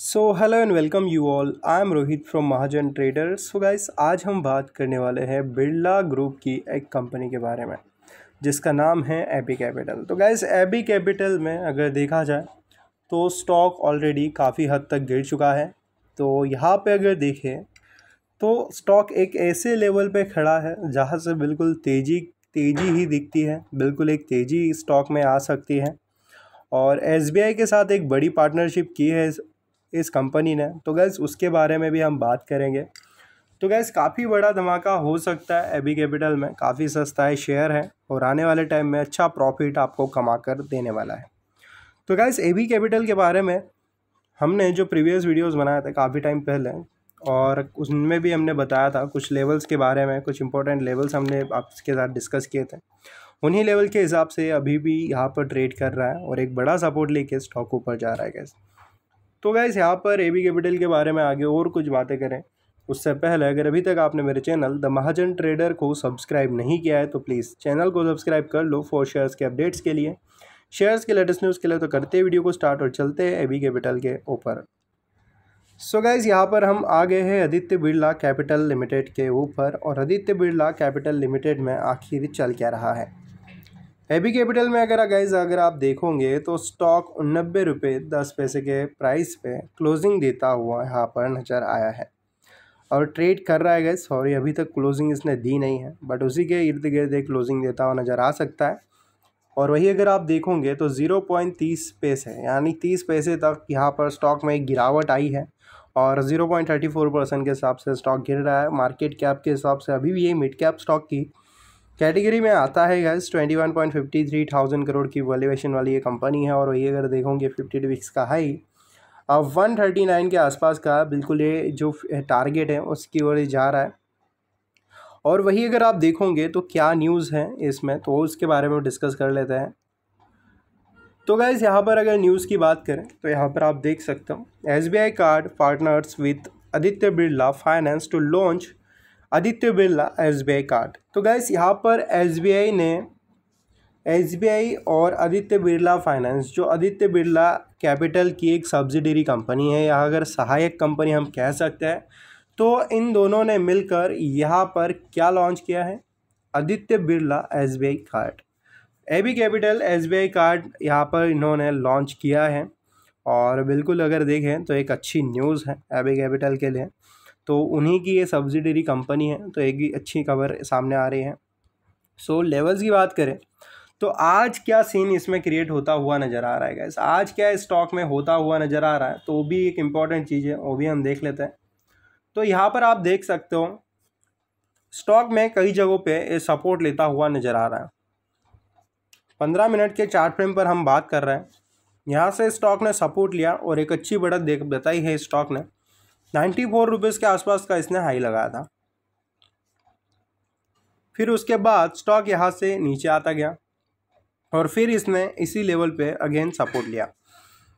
so hello and welcome you all I am Rohit from Mahajan trader so guys आज हम बात करने वाले हैं बिरला ग्रुप की एक कंपनी के बारे में जिसका नाम है एबी कैपिटल तो गाइस एबी कैपिटल में अगर देखा जाए तो स्टॉक ऑलरेडी काफ़ी हद तक गिर चुका है तो यहाँ पे अगर देखें तो स्टॉक एक ऐसे लेवल पे खड़ा है जहाँ से बिल्कुल तेज़ी तेज़ी ही दिखती है बिल्कुल एक तेज़ी स्टॉक में आ सकती है और एस के साथ एक बड़ी पार्टनरशिप की है इस कंपनी ने तो गैस उसके बारे में भी हम बात करेंगे तो गैस काफ़ी बड़ा धमाका हो सकता है एबी कैपिटल में काफ़ी सस्ता है शेयर है और आने वाले टाइम में अच्छा प्रॉफिट आपको कमा कर देने वाला है तो गैस एबी कैपिटल के बारे में हमने जो प्रीवियस वीडियोस बनाए थे काफ़ी टाइम पहले और उनमें भी हमने बताया था कुछ लेवल्स के बारे में कुछ इंपॉर्टेंट लेवल्स हमने आपके साथ डिस्कस किए थे उन्हीं लेवल के हिसाब से अभी भी यहाँ पर ट्रेड कर रहा है और एक बड़ा सपोर्ट लेके स्टॉक ऊपर जा रहा है गैस तो गैस यहाँ पर ए बी कैपिटल के बारे में आगे और कुछ बातें करें उससे पहले अगर अभी तक आपने मेरे चैनल द महाजन ट्रेडर को सब्सक्राइब नहीं किया है तो प्लीज़ चैनल को सब्सक्राइब कर लो फॉर शेयर्स के अपडेट्स के लिए शेयर्स के लेटेस्ट न्यूज़ के लिए तो करते हैं वीडियो को स्टार्ट और चलते हैं ए बी कैपिटल के ऊपर सो गाइज यहाँ पर हम आ गए हैं आदित्य बिरला कैपिटल लिमिटेड के ऊपर और आदित्य बिरला कैपिटल लिमिटेड में आखिर चल क्या रहा है हैवी कैपिटल में अगर गाइज अगर आप देखोगे तो स्टॉक नब्बे रुपये दस पैसे के प्राइस पे क्लोजिंग देता हुआ यहाँ पर नज़र आया है और ट्रेड कर रहा है गाइज सॉरी अभी तक क्लोजिंग इसने दी नहीं है बट उसी के इर्द गिर्द एक क्लोजिंग देता हुआ नज़र आ सकता है और वही अगर आप देखोगे तो ज़ीरो पॉइंट तीस पैसे यानी तीस पैसे तक यहाँ पर स्टॉक में एक गिरावट आई है और zero point thirty four percent के हिसाब से स्टॉक गिर रहा है मार्केट कैप के हिसाब से अभी भी ये मिड कैप स्टॉक की कैटेगरी में आता है guys twenty one point fifty three thousand crore की वैल्यूएशन वाली ये कंपनी है और वही अगर देखोगे फिफ्टी टू वीक्स का हाई अब वन थर्टी नाइन के आसपास का बिल्कुल ये जो टारगेट है उसकी ओर जा रहा है और वही अगर आप देखोगे तो क्या न्यूज़ है इसमें तो उसके बारे में डिस्कस कर लेते हैं तो गैज़ यहाँ पर अगर न्यूज़ की बात करें तो यहाँ पर आप देख सकते हो S card partners with Aditya Birla finance to launch Aditya Birla S B I card तो गैस यहाँ पर एस बी आई ने एस बी आई और आदित्य बिरला फाइनेंस जो आदित्य बिरला कैपिटल की एक सब्सिडरी कंपनी है या अगर सहायक कंपनी हम कह सकते हैं तो इन दोनों ने मिलकर यहाँ पर क्या लॉन्च किया है Aditya Birla S B I card A B capital S B I card यहाँ पर इन्होंने लॉन्च किया है और बिल्कुल अगर देखें तो एक अच्छी न्यूज़ है ए बी कैपिटल के लिए तो उन्हीं की ये सब्सिडरी कंपनी है तो एक भी अच्छी खबर सामने आ रही है सो so, लेवल्स की बात करें तो आज क्या सीन इसमें क्रिएट होता हुआ नज़र आ रहा है गैस आज क्या स्टॉक में होता हुआ नज़र आ रहा है तो वो भी एक इम्पॉर्टेंट चीज़ है वो भी हम देख लेते हैं तो यहाँ पर आप देख सकते हो स्टॉक में कई जगहों पे सपोर्ट लेता हुआ नज़र आ रहा है पंद्रह मिनट के चार्ट फ्रेम पर हम बात कर रहे हैं यहाँ से स्टॉक ने सपोर्ट लिया और एक अच्छी बढ़त देख बताई है स्टॉक ने नाइन्टी फोर रुपीज़ के आसपास का इसने हाई लगाया था फिर उसके बाद स्टॉक यहाँ से नीचे आता गया और फिर इसने इसी लेवल पे अगेन सपोर्ट लिया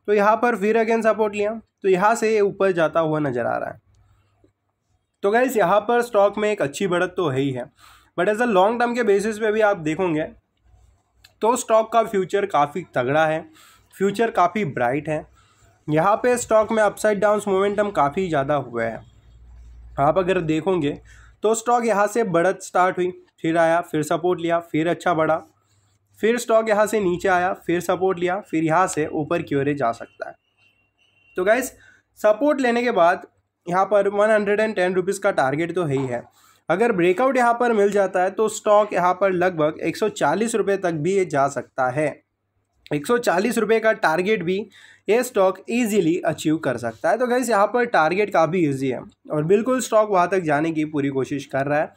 तो यहाँ पर फिर अगेन सपोर्ट लिया तो यहाँ से ये ऊपर जाता हुआ नज़र आ रहा है तो गैस यहाँ पर स्टॉक में एक अच्छी बढ़त तो है ही है but as a long term के बेसिस पे भी आप देखोगे तो स्टॉक का फ्यूचर काफ़ी तगड़ा है फ्यूचर काफ़ी ब्राइट है यहाँ पे स्टॉक में अपसाइड डाउन मोमेंटम काफ़ी ज़्यादा हुआ है आप अगर देखोगे तो स्टॉक यहाँ से बढ़त स्टार्ट हुई फिर आया फिर सपोर्ट लिया फिर अच्छा बढ़ा फिर स्टॉक यहाँ से नीचे आया फिर सपोर्ट लिया फिर यहाँ से ऊपर की ओर जा सकता है तो गाइज सपोर्ट लेने के बाद यहाँ पर one hundred and ten rupees का टारगेट तो है ही है अगर ब्रेकआउट यहाँ पर मिल जाता है तो स्टॉक यहाँ पर लगभग एक सौ चालीस रुपये तक भी ये जा सकता है एक सौ चालीस रुपये का टारगेट भी ये स्टॉक इजीली अचीव कर सकता है तो गैस यहाँ पर टारगेट काफ़ी ईजी है और बिल्कुल स्टॉक वहाँ तक जाने की पूरी कोशिश कर रहा है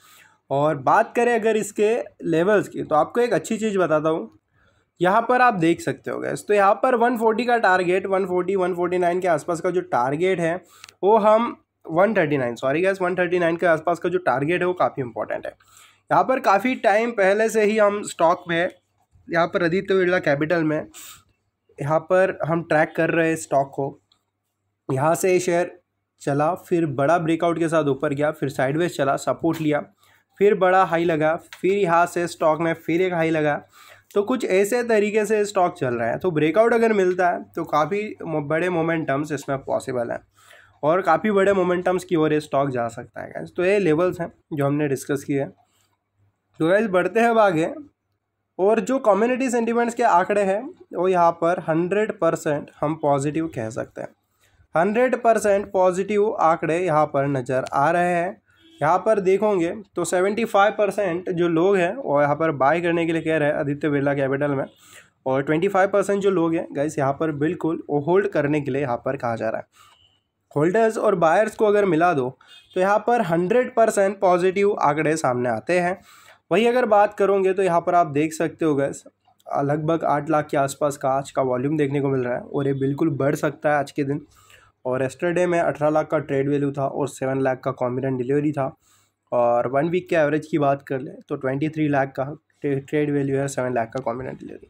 और बात करें अगर इसके लेवल्स की तो आपको एक अच्छी चीज़ बताता हूँ यहाँ पर आप देख सकते हो गैस तो यहाँ पर 140 का टारगेट 140 149 के आसपास का जो टारगेट है वो हम 139 सॉरी गैस 139 के आसपास का जो टारगेट है वो काफ़ी इंपॉर्टेंट है यहाँ पर काफ़ी टाइम पहले से ही हम स्टॉक में यहाँ पर आदित्य बिरला कैपिटल में यहाँ पर हम ट्रैक कर रहे हैं स्टॉक को यहाँ से शेयर चला फिर बड़ा ब्रेकआउट के साथ ऊपर गया फिर साइडवेज चला सपोर्ट लिया फिर बड़ा हाई लगा फिर यहाँ से स्टॉक में फिर एक हाई लगा तो कुछ ऐसे तरीके से स्टॉक चल रहा है तो ब्रेकआउट अगर मिलता है तो काफ़ी बड़े मोमेंटम्स इसमें पॉसिबल हैं और काफ़ी बड़े मोमेंटम्स की ओर ये स्टॉक जा सकता है तो ये लेवल्स हैं जो हमने डिस्कस किए हैं तो वैसे बढ़ते हैं अब आगे और जो कम्युनिटी सेंटिमेंट्स के आंकड़े हैं वो यहाँ पर हंड्रेड परसेंट हम पॉजिटिव कह सकते हैं हंड्रेड परसेंट पॉजिटिव आंकड़े यहाँ पर नज़र आ रहे हैं यहाँ पर देखोगे तो सेवेंटी फाइव परसेंट जो लोग हैं वो यहाँ पर बाय करने के लिए कह रहे हैं आदित्य बिरला कैपिटल में और ट्वेंटी फाइव परसेंट जो लोग हैं गाइस यहाँ पर बिल्कुल वो होल्ड करने के लिए यहाँ पर कहा जा रहा है होल्डर्स और बायर्स को अगर मिला दो तो यहाँ पर हंड्रेड परसेंट पॉजिटिव आंकड़े सामने आते हैं वहीं अगर बात करोगे तो यहाँ पर आप देख सकते हो गैस लगभग आठ लाख के आसपास का आज का वॉल्यूम देखने को मिल रहा है और ये बिल्कुल बढ़ सकता है आज के दिन और एस्टरडे में अठारह लाख का ट्रेड वैल्यू था और सेवन लाख का कॉम्बिनेंट डिलीवरी था और वन वीक के एवरेज की बात कर ले तो ट्वेंटी थ्री लाख का ट्रेड वैल्यू है सेवन लाख का कॉम्बिनेंट डिलीवरी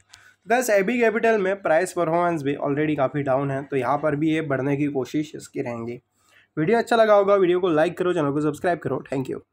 दस एबी कैपिटल में प्राइस परफॉर्मेंस भी ऑलरेडी काफ़ी डाउन है तो यहाँ पर भी ये बढ़ने की कोशिश इसकी रहेंगी वीडियो अच्छा लगा होगा वीडियो को लाइक करो चैनल को सब्सक्राइब करो थैंक यू